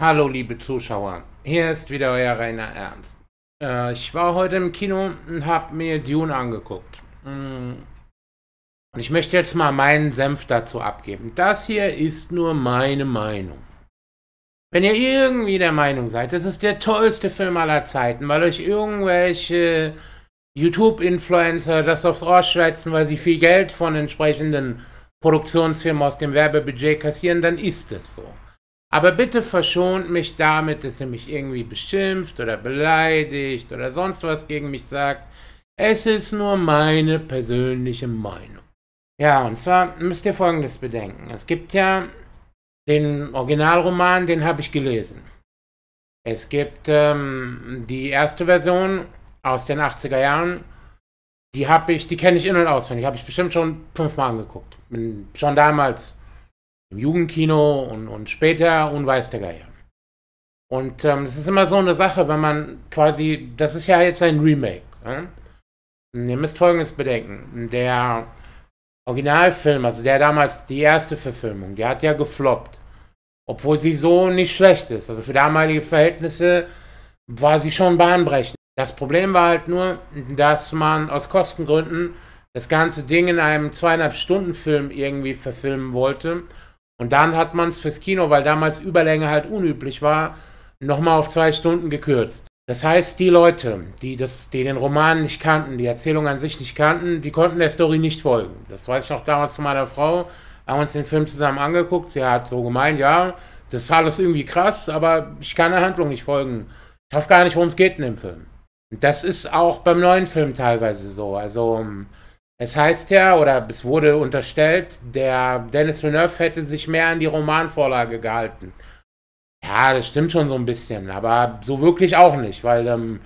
Hallo liebe Zuschauer, hier ist wieder euer Rainer Ernst. Äh, ich war heute im Kino und habe mir Dune angeguckt. Mm. Und ich möchte jetzt mal meinen Senf dazu abgeben. Das hier ist nur meine Meinung. Wenn ihr irgendwie der Meinung seid, das ist der tollste Film aller Zeiten, weil euch irgendwelche YouTube-Influencer das aufs Ohr schwätzen, weil sie viel Geld von entsprechenden Produktionsfirmen aus dem Werbebudget kassieren, dann ist es so. Aber bitte verschont mich damit, dass ihr mich irgendwie beschimpft oder beleidigt oder sonst was gegen mich sagt. Es ist nur meine persönliche Meinung. Ja, und zwar müsst ihr Folgendes bedenken. Es gibt ja den Originalroman, den habe ich gelesen. Es gibt ähm, die erste Version aus den 80er Jahren. Die habe ich, die kenne ich in- und auswendig. Habe ich bestimmt schon fünfmal angeguckt. Bin schon damals im Jugendkino und, und später und weiß der Geier. Und ähm, das ist immer so eine Sache, wenn man quasi, das ist ja jetzt ein Remake. Ja? Ihr müsst Folgendes bedenken. Der Originalfilm, also der damals, die erste Verfilmung, die hat ja gefloppt. Obwohl sie so nicht schlecht ist. Also für damalige Verhältnisse war sie schon bahnbrechend. Das Problem war halt nur, dass man aus Kostengründen das ganze Ding in einem zweieinhalb Stunden Film irgendwie verfilmen wollte und dann hat man es fürs Kino, weil damals Überlänge halt unüblich war, nochmal auf zwei Stunden gekürzt. Das heißt, die Leute, die, das, die den Roman nicht kannten, die Erzählung an sich nicht kannten, die konnten der Story nicht folgen. Das weiß ich noch damals von meiner Frau. Haben uns den Film zusammen angeguckt. Sie hat so gemeint, ja, das ist alles irgendwie krass, aber ich kann der Handlung nicht folgen. Ich hoffe gar nicht, worum es geht in dem Film. Das ist auch beim neuen Film teilweise so. Also, ähm, es heißt ja, oder es wurde unterstellt, der Dennis Villeneuve hätte sich mehr an die Romanvorlage gehalten. Ja, das stimmt schon so ein bisschen, aber so wirklich auch nicht, weil ähm,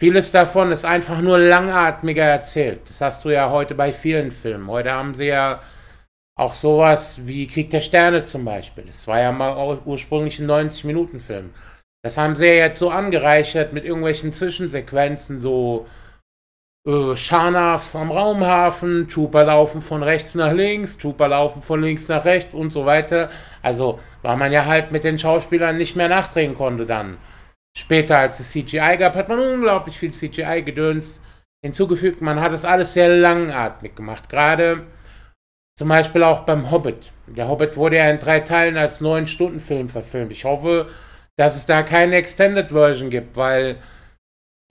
vieles davon ist einfach nur langatmiger erzählt. Das hast du ja heute bei vielen Filmen. Heute haben sie ja auch sowas wie Krieg der Sterne zum Beispiel. Das war ja mal ursprünglich ein 90-Minuten-Film. Das haben sie ja jetzt so angereichert mit irgendwelchen Zwischensequenzen, so äh, Scharnafs am Raumhafen, Trooper laufen von rechts nach links, Trooper laufen von links nach rechts und so weiter. Also, weil man ja halt mit den Schauspielern nicht mehr nachdrehen konnte dann. Später, als es CGI gab, hat man unglaublich viel CGI-Gedöns hinzugefügt. Man hat es alles sehr langatmig gemacht. Gerade zum Beispiel auch beim Hobbit. Der Hobbit wurde ja in drei Teilen als 9-Stunden-Film verfilmt. Ich hoffe, dass es da keine Extended Version gibt, weil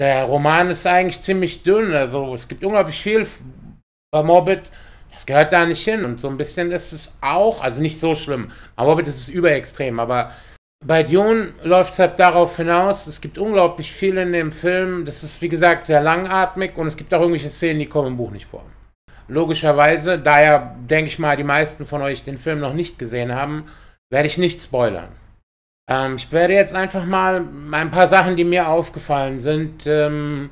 der Roman ist eigentlich ziemlich dünn, also es gibt unglaublich viel bei Morbid, das gehört da nicht hin. Und so ein bisschen ist es auch, also nicht so schlimm, aber Morbid ist es überextrem, aber bei Dune läuft es halt darauf hinaus, es gibt unglaublich viel in dem Film, das ist wie gesagt sehr langatmig und es gibt auch irgendwelche Szenen, die kommen im Buch nicht vor. Logischerweise, da ja, denke ich mal, die meisten von euch den Film noch nicht gesehen haben, werde ich nicht spoilern. Ähm, ich werde jetzt einfach mal ein paar Sachen, die mir aufgefallen sind, ähm,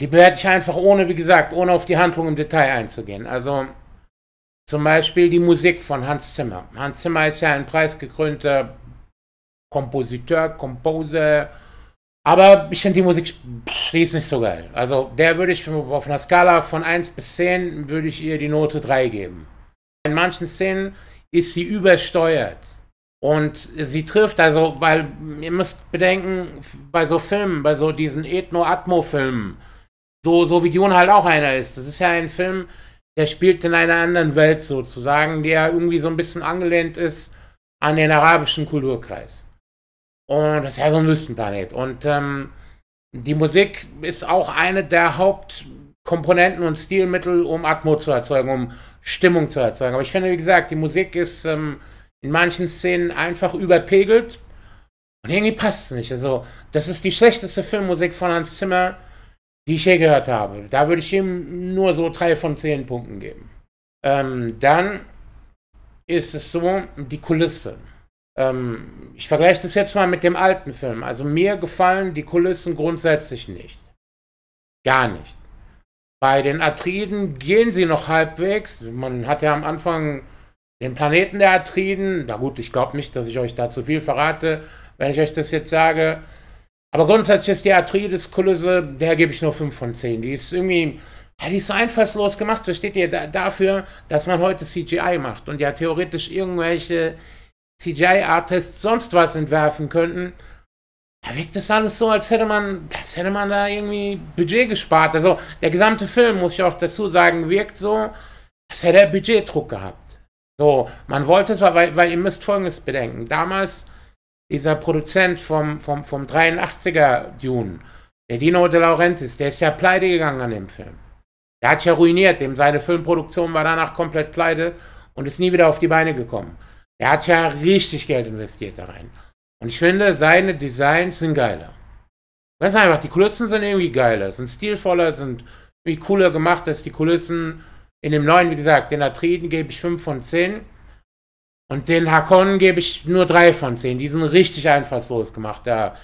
die werde ich einfach ohne, wie gesagt, ohne auf die Handlung im Detail einzugehen. Also zum Beispiel die Musik von Hans Zimmer. Hans Zimmer ist ja ein preisgekrönter Kompositeur, Composer. Aber ich finde die Musik die ist nicht so geil. Also der würde ich auf einer Skala von 1 bis 10 würde ich ihr die Note 3 geben. In manchen Szenen ist sie übersteuert. Und sie trifft, also, weil ihr müsst bedenken, bei so Filmen, bei so diesen Ethno-Atmo-Filmen, so, so wie Dune halt auch einer ist. Das ist ja ein Film, der spielt in einer anderen Welt sozusagen, der irgendwie so ein bisschen angelehnt ist an den arabischen Kulturkreis. Und das ist ja so ein Wüstenplanet. Und ähm, die Musik ist auch eine der Hauptkomponenten und Stilmittel, um Atmo zu erzeugen, um Stimmung zu erzeugen. Aber ich finde, wie gesagt, die Musik ist ähm, in manchen Szenen einfach überpegelt. Und irgendwie passt es nicht. Also, das ist die schlechteste Filmmusik von Hans Zimmer, die ich je gehört habe. Da würde ich ihm nur so drei von zehn Punkten geben. Ähm, dann ist es so, die Kulisse. Ähm, ich vergleiche das jetzt mal mit dem alten Film. Also mir gefallen die Kulissen grundsätzlich nicht. Gar nicht. Bei den Atriden gehen sie noch halbwegs. Man hat ja am Anfang den Planeten der Atriden. Na gut, ich glaube nicht, dass ich euch da zu viel verrate, wenn ich euch das jetzt sage. Aber grundsätzlich ist die Atrides-Kulisse, der gebe ich nur 5 von 10. Die ist irgendwie, ja, die ist so einfallslos gemacht, versteht ihr, da, dafür, dass man heute CGI macht und ja theoretisch irgendwelche CGI-Artists sonst was entwerfen könnten. Da wirkt das alles so, als hätte man, als hätte man da irgendwie Budget gespart. Also der gesamte Film, muss ich auch dazu sagen, wirkt so, als hätte er Budgetdruck gehabt. So, man wollte zwar, weil, weil ihr müsst Folgendes bedenken. Damals, dieser Produzent vom, vom, vom 83er Dune, der Dino De Laurentiis, der ist ja pleite gegangen an dem Film. Der hat ja ruiniert, dem seine Filmproduktion war danach komplett pleite und ist nie wieder auf die Beine gekommen. Der hat ja richtig Geld investiert da rein. Und ich finde, seine Designs sind geiler. Ganz einfach, die Kulissen sind irgendwie geiler, sind stilvoller, sind irgendwie cooler gemacht als die Kulissen in dem neuen, wie gesagt, den Atriden gebe ich 5 von 10. Und den Hakonnen gebe ich nur 3 von 10. Die sind richtig einfallslos gemacht. Da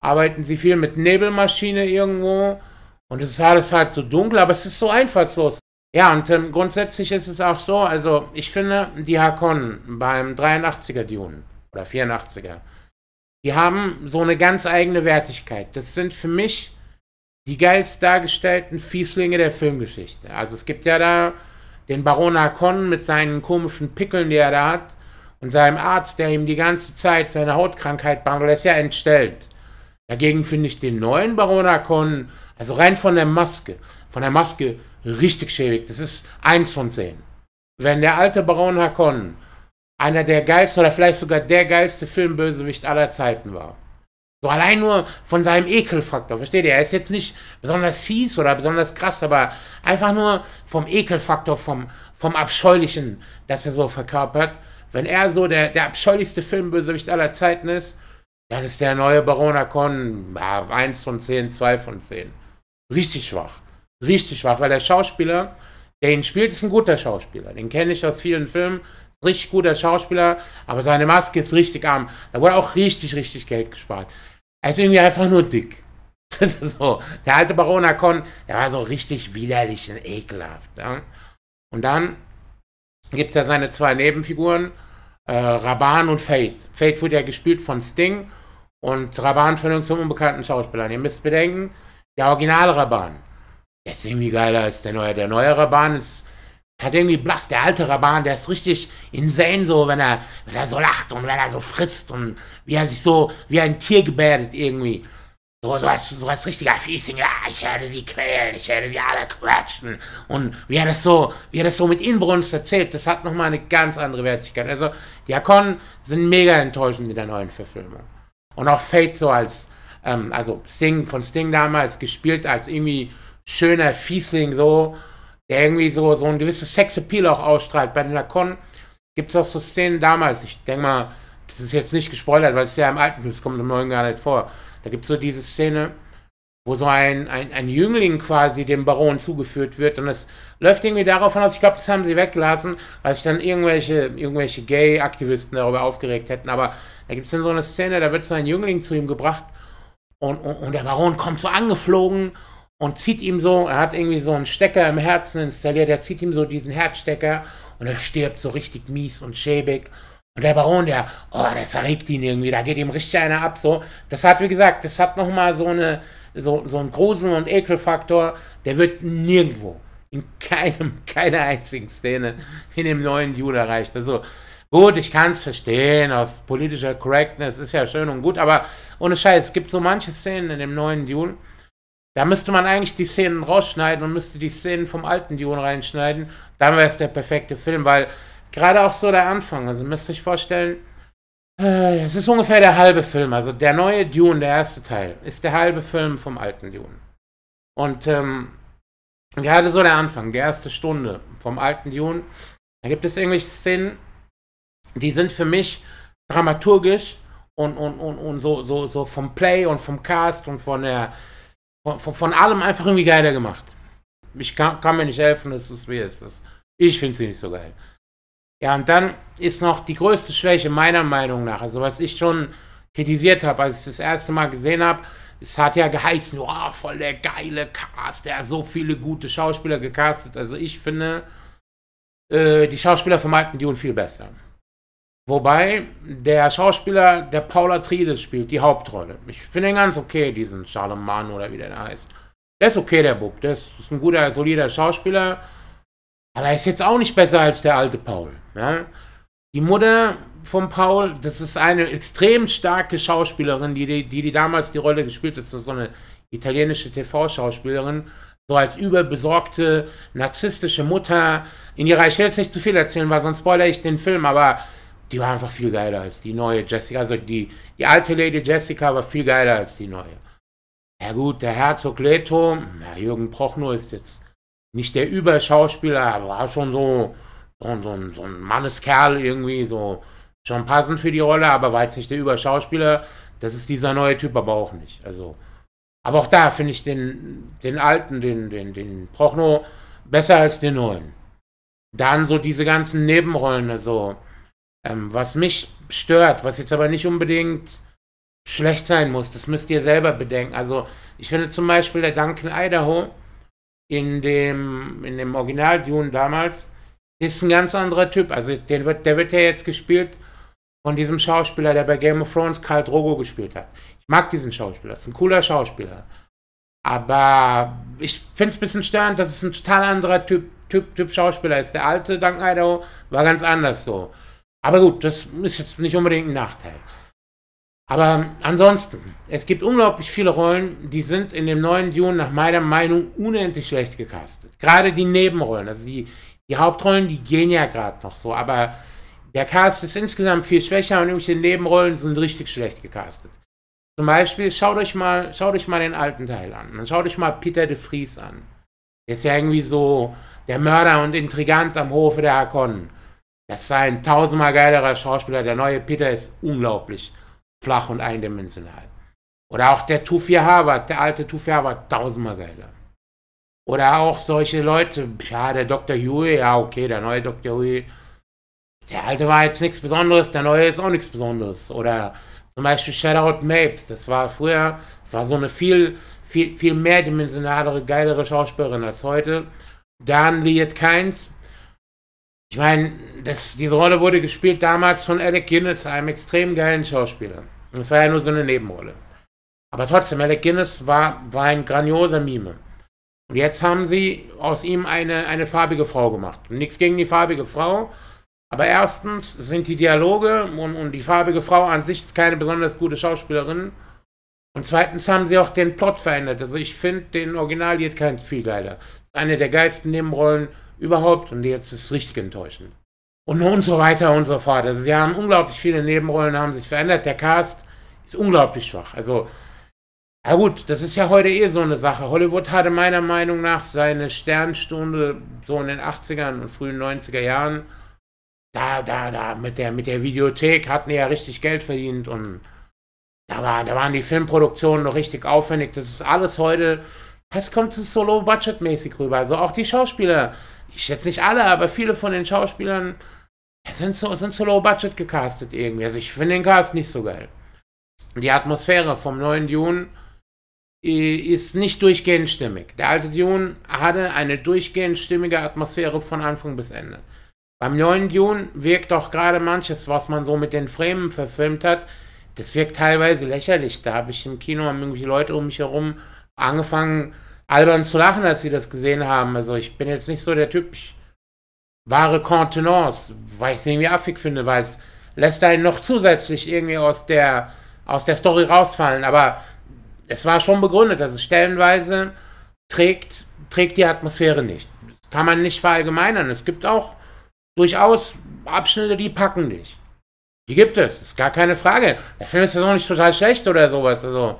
arbeiten sie viel mit Nebelmaschine irgendwo. Und es ist alles halt so dunkel, aber es ist so einfallslos. Ja, und ähm, grundsätzlich ist es auch so, also ich finde, die Hakonnen beim 83er Dune oder 84er, die haben so eine ganz eigene Wertigkeit. Das sind für mich die geilst dargestellten Fieslinge der Filmgeschichte. Also es gibt ja da den Baron Harkonnen mit seinen komischen Pickeln, die er da hat, und seinem Arzt, der ihm die ganze Zeit seine Hautkrankheit behandelt, ist ja entstellt. Dagegen finde ich den neuen Baron Harkonnen, also rein von der Maske, von der Maske richtig schäbig. Das ist eins von zehn. Wenn der alte Baron Harkonnen einer der geilsten oder vielleicht sogar der geilste Filmbösewicht aller Zeiten war. So allein nur von seinem Ekelfaktor, versteht ihr? Er ist jetzt nicht besonders fies oder besonders krass, aber einfach nur vom Ekelfaktor, vom, vom Abscheulichen, das er so verkörpert. Wenn er so der, der abscheulichste Filmbösewicht aller Zeiten ist, dann ist der neue Baron Akon 1 von 10, 2 von 10. Richtig schwach. Richtig schwach, weil der Schauspieler, der ihn spielt, ist ein guter Schauspieler. Den kenne ich aus vielen Filmen, Richtig guter Schauspieler, aber seine Maske ist richtig arm. Da wurde auch richtig, richtig Geld gespart. Er ist irgendwie einfach nur dick. Das ist so. Der alte Baron Akon, der war so richtig widerlich und ekelhaft. Ja? Und dann gibt es ja seine zwei Nebenfiguren, äh, Raban und Fate. Fate wurde ja gespielt von Sting und Raban von irgendeinem unbekannten Schauspieler. Ihr müsst bedenken, der original Raban, der ist irgendwie geiler als der neue. Der neue Raban ist hat irgendwie blass, der alte Raban, der ist richtig insane, so, wenn er, wenn er so lacht und wenn er so frisst und wie er sich so, wie ein Tier gebärdet irgendwie. So, so als, so als richtiger Fiesing, ja, ich werde sie quälen, ich werde sie alle quatschen. Und wie er das so, wie er das so mit Inbrunst erzählt, das hat nochmal eine ganz andere Wertigkeit. Also, die Diakonen sind mega enttäuschend in der neuen Verfilmung. Und auch Fate so als, ähm, also Sting, von Sting damals gespielt als irgendwie schöner Fiesling, so, der irgendwie so, so ein gewisses Sexappeal auch ausstrahlt. Bei den Lacon gibt es auch so Szenen damals, ich denke mal, das ist jetzt nicht gespoilert, weil es ja im alten Film, das kommt im neuen gar nicht vor. Da gibt es so diese Szene, wo so ein, ein, ein Jüngling quasi dem Baron zugeführt wird. Und es läuft irgendwie darauf hinaus, ich glaube, das haben sie weggelassen, weil sich dann irgendwelche, irgendwelche Gay-Aktivisten darüber aufgeregt hätten. Aber da gibt es dann so eine Szene, da wird so ein Jüngling zu ihm gebracht und, und, und der Baron kommt so angeflogen und zieht ihm so, er hat irgendwie so einen Stecker im Herzen installiert, er zieht ihm so diesen Herzstecker und er stirbt so richtig mies und schäbig. Und der Baron, der, oh, das erregt ihn irgendwie, da geht ihm richtig einer ab, so. Das hat, wie gesagt, das hat nochmal so eine, so, so einen Grusel- und Ekelfaktor, der wird nirgendwo, in keinem, keiner einzigen Szene in dem neuen Jude erreicht. Also, gut, ich kann es verstehen, aus politischer Correctness ist ja schön und gut, aber ohne Scheiß, es gibt so manche Szenen in dem neuen Dune, da müsste man eigentlich die Szenen rausschneiden und müsste die Szenen vom alten Dune reinschneiden. Dann wäre es der perfekte Film, weil gerade auch so der Anfang, also müsst ihr euch vorstellen, äh, es ist ungefähr der halbe Film. Also der neue Dune, der erste Teil, ist der halbe Film vom alten Dune. Und ähm, gerade so der Anfang, die erste Stunde vom alten Dune, da gibt es irgendwelche Szenen, die sind für mich dramaturgisch und, und, und, und so, so, so vom Play und vom Cast und von der von, von, von, allem einfach irgendwie geiler gemacht. Ich kann, kann mir nicht helfen, es ist wie es ist. Ich finde sie nicht so geil. Ja, und dann ist noch die größte Schwäche meiner Meinung nach, also was ich schon kritisiert habe, als ich das erste Mal gesehen habe, es hat ja geheißen, oh, voll der geile Cast, der hat so viele gute Schauspieler gecastet. Also ich finde, äh, die Schauspieler vom alten Dune viel besser. Wobei der Schauspieler, der Paula Trides spielt, die Hauptrolle. Ich finde ihn ganz okay, diesen Charlemagne oder wie der da heißt. Der ist okay, der Bub. Der ist, ein guter, solider Schauspieler. Aber er ist jetzt auch nicht besser als der alte Paul. Ja? Die Mutter von Paul, das ist eine extrem starke Schauspielerin, die, die, die, die damals die Rolle gespielt hat. Das ist so eine italienische TV-Schauspielerin so als überbesorgte, narzisstische Mutter. In ihrer, ich will jetzt nicht zu viel erzählen, weil sonst spoilere ich den Film, aber die war einfach viel geiler als die neue Jessica. Also die, die alte Lady Jessica war viel geiler als die neue. Ja gut, der Herzog Leto, ja, Jürgen Prochnow ist jetzt nicht der Überschauspieler, aber war schon so, so, so, so ein Manneskerl irgendwie, so schon passend für die Rolle, aber war jetzt nicht der Überschauspieler. Das ist dieser neue Typ aber auch nicht. Also, aber auch da finde ich den, den alten, den, den, den Prochnow besser als den neuen. Dann so diese ganzen Nebenrollen, also ähm, was mich stört, was jetzt aber nicht unbedingt schlecht sein muss, das müsst ihr selber bedenken. Also ich finde zum Beispiel der Duncan Idaho in dem, in dem Original Dune damals ist ein ganz anderer Typ. Also den wird, der wird ja jetzt gespielt von diesem Schauspieler, der bei Game of Thrones Karl Drogo gespielt hat. Ich mag diesen Schauspieler, das ist ein cooler Schauspieler. Aber ich finde es ein bisschen störend, dass es ein total anderer Typ, typ, typ Schauspieler ist. Der alte Duncan Idaho war ganz anders so. Aber gut, das ist jetzt nicht unbedingt ein Nachteil. Aber ansonsten, es gibt unglaublich viele Rollen, die sind in dem neuen Dune nach meiner Meinung unendlich schlecht gecastet. Gerade die Nebenrollen, also die, die Hauptrollen, die gehen ja gerade noch so, aber der Cast ist insgesamt viel schwächer und die Nebenrollen sind richtig schlecht gecastet. Zum Beispiel, schaut euch mal, schaut euch mal den alten Teil an. Dann schaut euch mal Peter de Vries an. Der ist ja irgendwie so der Mörder und Intrigant am Hofe der Hakonnen. Das war ein tausendmal geilerer Schauspieler. Der neue Peter ist unglaublich flach und eindimensional. Oder auch der Tufi Harvard, der alte Tufi Harvard, tausendmal geiler. Oder auch solche Leute, ja, der Dr. Huey, ja, okay, der neue Dr. Huey. Der alte war jetzt nichts Besonderes, der neue ist auch nichts Besonderes. Oder zum Beispiel Shoutout Mapes, das war früher, das war so eine viel, viel, viel mehrdimensionalere, geilere Schauspielerin als heute. Dann Liet Keins, ich meine, diese Rolle wurde gespielt damals von Alec Guinness, einem extrem geilen Schauspieler. Und es war ja nur so eine Nebenrolle. Aber trotzdem, Alec Guinness war, war ein grandioser Mime. Und jetzt haben sie aus ihm eine, eine farbige Frau gemacht. Nichts gegen die farbige Frau, aber erstens sind die Dialoge und, und die farbige Frau an sich keine besonders gute Schauspielerin. Und zweitens haben sie auch den Plot verändert. Also ich finde den Original jetzt viel geiler. Eine der geilsten Nebenrollen überhaupt und jetzt ist es richtig enttäuschend. Und, und so weiter und so fort. Also sie haben unglaublich viele Nebenrollen, haben sich verändert. Der Cast ist unglaublich schwach. Also, ja gut, das ist ja heute eh so eine Sache. Hollywood hatte meiner Meinung nach seine Sternstunde so in den 80ern und frühen 90er Jahren. Da, da, da, mit der, mit der Videothek hatten die ja richtig Geld verdient und da, war, da waren die Filmproduktionen noch richtig aufwendig. Das ist alles heute, das kommt so low-budget-mäßig rüber. Also auch die Schauspieler ich schätze nicht alle, aber viele von den Schauspielern sind so, sind so low budget gecastet irgendwie. Also ich finde den Cast nicht so geil. Die Atmosphäre vom neuen Dune äh, ist nicht durchgehend stimmig. Der alte Dune hatte eine durchgehend stimmige Atmosphäre von Anfang bis Ende. Beim neuen Dune wirkt auch gerade manches, was man so mit den Framen verfilmt hat, das wirkt teilweise lächerlich. Da habe ich im Kino haben irgendwelche Leute um mich herum angefangen, albern also zu lachen, als sie das gesehen haben. Also ich bin jetzt nicht so der Typ, ich wahre Kontenance, weil ich es irgendwie affig finde, weil es lässt einen noch zusätzlich irgendwie aus der, aus der Story rausfallen. Aber es war schon begründet, dass also stellenweise trägt, trägt die Atmosphäre nicht. Das kann man nicht verallgemeinern. Es gibt auch durchaus Abschnitte, die packen dich. Die gibt es, ist gar keine Frage. Der Film ist ja auch nicht total schlecht oder sowas. Also,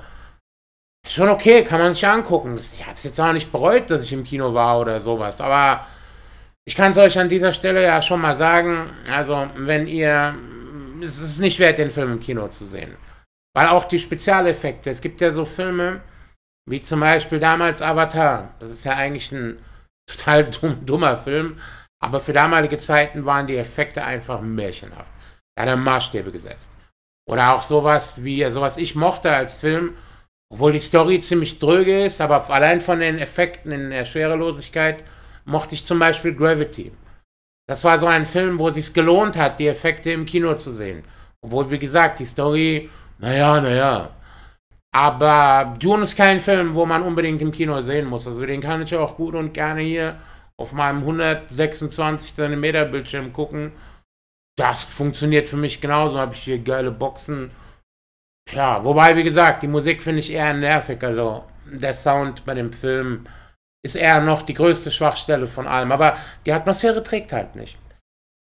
ist schon okay, kann man sich angucken. Ich habe es jetzt auch nicht bereut, dass ich im Kino war oder sowas. Aber ich kann es euch an dieser Stelle ja schon mal sagen. Also, wenn ihr. Es ist nicht wert, den Film im Kino zu sehen. Weil auch die Spezialeffekte. Es gibt ja so Filme, wie zum Beispiel damals Avatar. Das ist ja eigentlich ein total dumm, dummer Film. Aber für damalige Zeiten waren die Effekte einfach märchenhaft. Da hat er Maßstäbe gesetzt. Oder auch sowas wie, sowas ich mochte als Film, obwohl die Story ziemlich dröge ist, aber allein von den Effekten in der Schwerelosigkeit mochte ich zum Beispiel Gravity. Das war so ein Film, wo es sich gelohnt hat, die Effekte im Kino zu sehen. Obwohl, wie gesagt, die Story, naja, naja. Aber Dune ist kein Film, wo man unbedingt im Kino sehen muss. Also den kann ich auch gut und gerne hier auf meinem 126 cm Bildschirm gucken. Das funktioniert für mich genauso. Habe ich hier geile Boxen Klar, wobei, wie gesagt, die Musik finde ich eher nervig. Also der Sound bei dem Film ist eher noch die größte Schwachstelle von allem. Aber die Atmosphäre trägt halt nicht.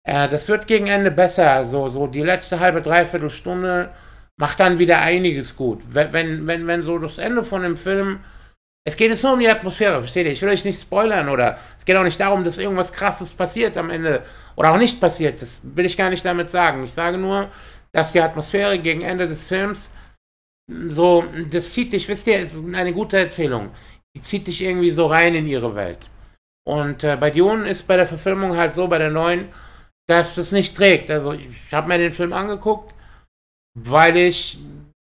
Äh, das wird gegen Ende besser. So, also, so die letzte halbe, dreiviertel Stunde macht dann wieder einiges gut. Wenn, wenn, wenn, wenn so das Ende von dem Film. Es geht jetzt nur um die Atmosphäre, versteht ihr? Ich will euch nicht spoilern oder es geht auch nicht darum, dass irgendwas krasses passiert am Ende oder auch nicht passiert. Das will ich gar nicht damit sagen. Ich sage nur, dass die Atmosphäre gegen Ende des Films so, das zieht dich, wisst ihr, ist eine gute Erzählung. Die zieht dich irgendwie so rein in ihre Welt. Und äh, bei Dune ist bei der Verfilmung halt so, bei der neuen, dass es nicht trägt. Also ich habe mir den Film angeguckt, weil ich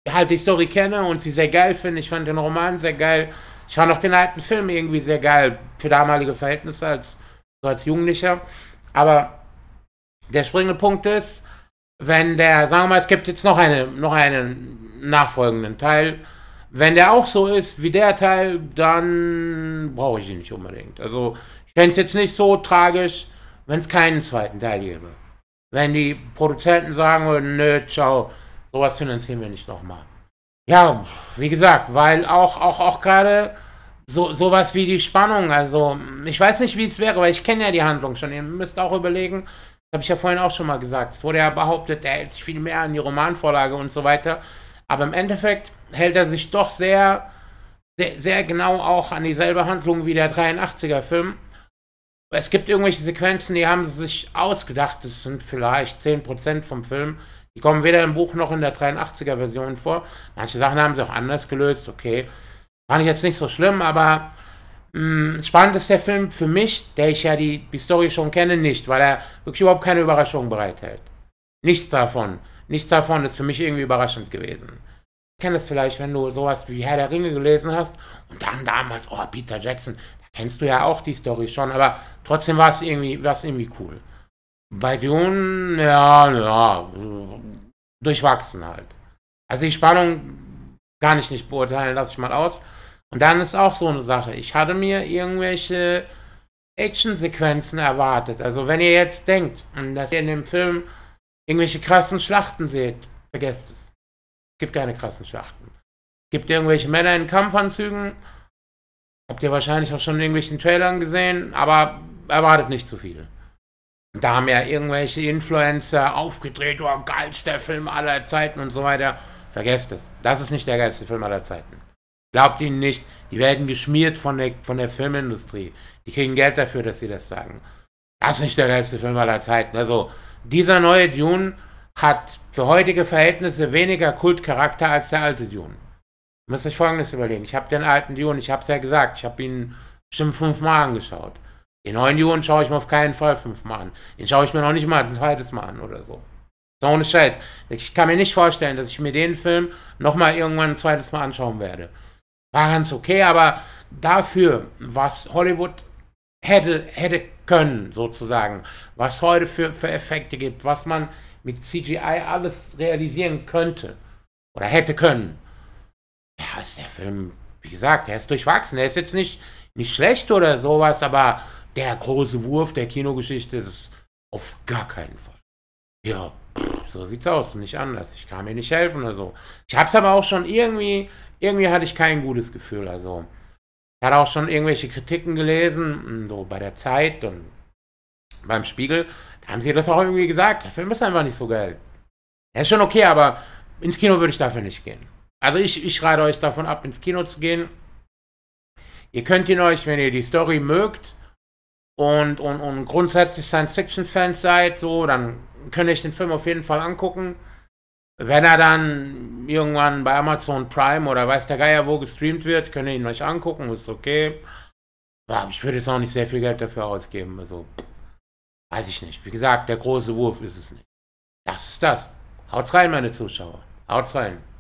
halt die Story kenne und sie sehr geil finde. Ich fand den Roman sehr geil. Ich fand auch den alten Film irgendwie sehr geil für damalige Verhältnisse als, als Jugendlicher. Aber der springende Punkt ist, wenn der, sagen wir mal, es gibt jetzt noch, eine, noch einen nachfolgenden Teil, wenn der auch so ist wie der Teil, dann brauche ich ihn nicht unbedingt. Also ich fände es jetzt nicht so tragisch, wenn es keinen zweiten Teil gäbe. Wenn die Produzenten sagen würden, nö, ciao, sowas finanzieren wir nicht nochmal. Ja, wie gesagt, weil auch, auch, auch gerade so, sowas wie die Spannung, also ich weiß nicht, wie es wäre, weil ich kenne ja die Handlung schon. Ihr müsst auch überlegen, habe ich ja vorhin auch schon mal gesagt. Es wurde ja behauptet, er hält sich viel mehr an die Romanvorlage und so weiter. Aber im Endeffekt hält er sich doch sehr, sehr, sehr genau auch an dieselbe Handlung wie der 83er-Film. Es gibt irgendwelche Sequenzen, die haben sie sich ausgedacht. Das sind vielleicht 10% vom Film. Die kommen weder im Buch noch in der 83er-Version vor. Manche Sachen haben sie auch anders gelöst, okay. Fand ich jetzt nicht so schlimm, aber Mm, spannend ist der Film für mich, der ich ja die, die Story schon kenne, nicht, weil er wirklich überhaupt keine Überraschung bereithält. Nichts davon. Nichts davon ist für mich irgendwie überraschend gewesen. Ich kenne es vielleicht, wenn du sowas wie Herr der Ringe gelesen hast und dann damals, oh, Peter Jackson, da kennst du ja auch die Story schon, aber trotzdem war es irgendwie, war's irgendwie cool. Bei Dune, ja, ja, durchwachsen halt. Also die Spannung kann ich nicht beurteilen, lasse ich mal aus. Und dann ist auch so eine Sache. Ich hatte mir irgendwelche Actionsequenzen erwartet. Also wenn ihr jetzt denkt, hm, dass ihr in dem Film irgendwelche krassen Schlachten seht, vergesst es. Es gibt keine krassen Schlachten. Es gibt irgendwelche Männer in Kampfanzügen. Habt ihr wahrscheinlich auch schon in irgendwelchen Trailern gesehen, aber erwartet nicht zu viel. Da haben ja irgendwelche Influencer aufgedreht, oh, geilster Film aller Zeiten und so weiter. Vergesst es. Das ist nicht der geilste Film aller Zeiten. Glaubt ihnen nicht, die werden geschmiert von der, von der Filmindustrie. Die kriegen Geld dafür, dass sie das sagen. Das ist nicht der geilste Film aller Zeiten. Also, dieser neue Dune hat für heutige Verhältnisse weniger Kultcharakter als der alte Dune. Ihr müsst euch Folgendes überlegen. Ich habe den alten Dune, ich habe es ja gesagt, ich habe ihn bestimmt fünfmal angeschaut. Den neuen Dune schaue ich mir auf keinen Fall fünfmal an. Den schaue ich mir noch nicht mal ein zweites Mal an oder so. So ohne Scheiß. Ich kann mir nicht vorstellen, dass ich mir den Film nochmal irgendwann ein zweites Mal anschauen werde war ganz okay, aber dafür, was Hollywood hätte, hätte können, sozusagen, was heute für, für Effekte gibt, was man mit CGI alles realisieren könnte oder hätte können, ja, ist der Film, wie gesagt, der ist durchwachsen, der ist jetzt nicht, nicht schlecht oder sowas, aber der große Wurf der Kinogeschichte ist auf gar keinen Fall. Ja, so sieht's aus, nicht anders. Ich kann mir nicht helfen oder so. Ich hab's aber auch schon irgendwie irgendwie hatte ich kein gutes Gefühl. Also, ich hatte auch schon irgendwelche Kritiken gelesen, hm, so bei der Zeit und beim Spiegel. Da haben sie das auch irgendwie gesagt. Der Film ist einfach nicht so geil. Er ist schon okay, aber ins Kino würde ich dafür nicht gehen. Also, ich, ich rate euch davon ab, ins Kino zu gehen. Ihr könnt ihn euch, wenn ihr die Story mögt und, und, und grundsätzlich Science-Fiction-Fans seid, so, dann könnt ihr euch den Film auf jeden Fall angucken. Wenn er dann irgendwann bei Amazon Prime oder weiß der Geier wo gestreamt wird, könnt ihr ihn euch angucken, ist okay. Aber ich würde jetzt auch nicht sehr viel Geld dafür ausgeben, also weiß ich nicht. Wie gesagt, der große Wurf ist es nicht. Das ist das. Haut's rein, meine Zuschauer. Haut's rein.